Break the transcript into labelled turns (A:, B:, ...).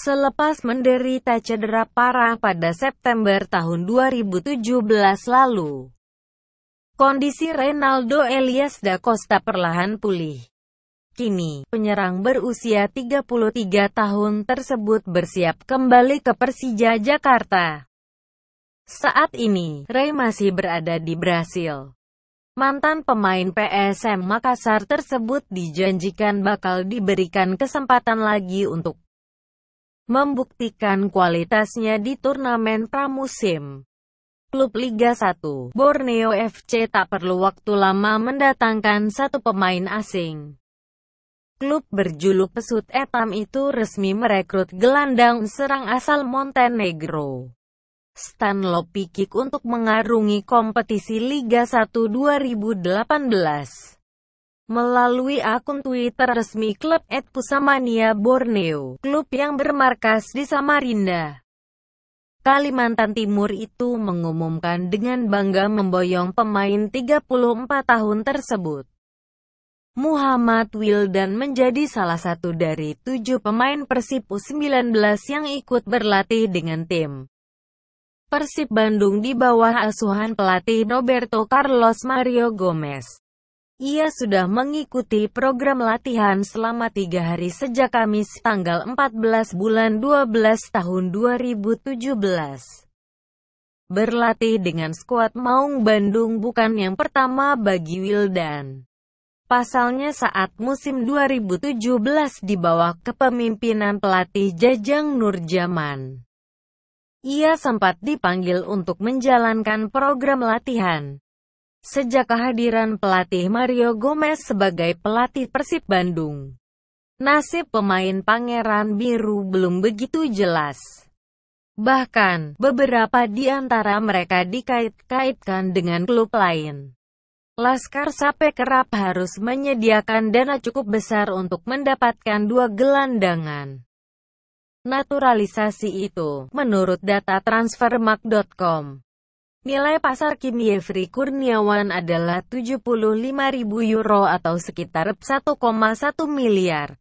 A: Selepas menderita cedera parah pada September tahun 2017 lalu, kondisi Ronaldo Elias da Costa perlahan pulih. Kini, penyerang berusia 33 tahun tersebut bersiap kembali ke Persija Jakarta. Saat ini, Ray masih berada di Brasil. Mantan pemain PSM Makassar tersebut dijanjikan bakal diberikan kesempatan lagi untuk membuktikan kualitasnya di turnamen pramusim. Klub Liga 1, Borneo FC tak perlu waktu lama mendatangkan satu pemain asing. Klub berjuluk Pesut Etam itu resmi merekrut gelandang serang asal Montenegro. Stan Lopikik untuk mengarungi kompetisi Liga 1 2018 melalui akun Twitter resmi klub at Pusamania Borneo, klub yang bermarkas di Samarinda. Kalimantan Timur itu mengumumkan dengan bangga memboyong pemain 34 tahun tersebut. Muhammad Wildan menjadi salah satu dari tujuh pemain Persib U19 yang ikut berlatih dengan tim. Persib Bandung di bawah asuhan pelatih Roberto Carlos Mario Gomez. Ia sudah mengikuti program latihan selama tiga hari sejak Kamis tanggal 14 bulan 12 tahun 2017. Berlatih dengan skuad Maung Bandung bukan yang pertama bagi Wildan. Pasalnya saat musim 2017 di bawah kepemimpinan pelatih Jajang Nurjaman. Ia sempat dipanggil untuk menjalankan program latihan. Sejak kehadiran pelatih Mario Gomez sebagai pelatih Persib Bandung, nasib pemain Pangeran Biru belum begitu jelas. Bahkan, beberapa di antara mereka dikait-kaitkan dengan klub lain. Laskar Sape kerap harus menyediakan dana cukup besar untuk mendapatkan dua gelandangan. Naturalisasi itu, menurut data transfermark.com, Nilai pasar Kim Yefri Kurniawan adalah 75.000 euro atau sekitar 1,1 miliar.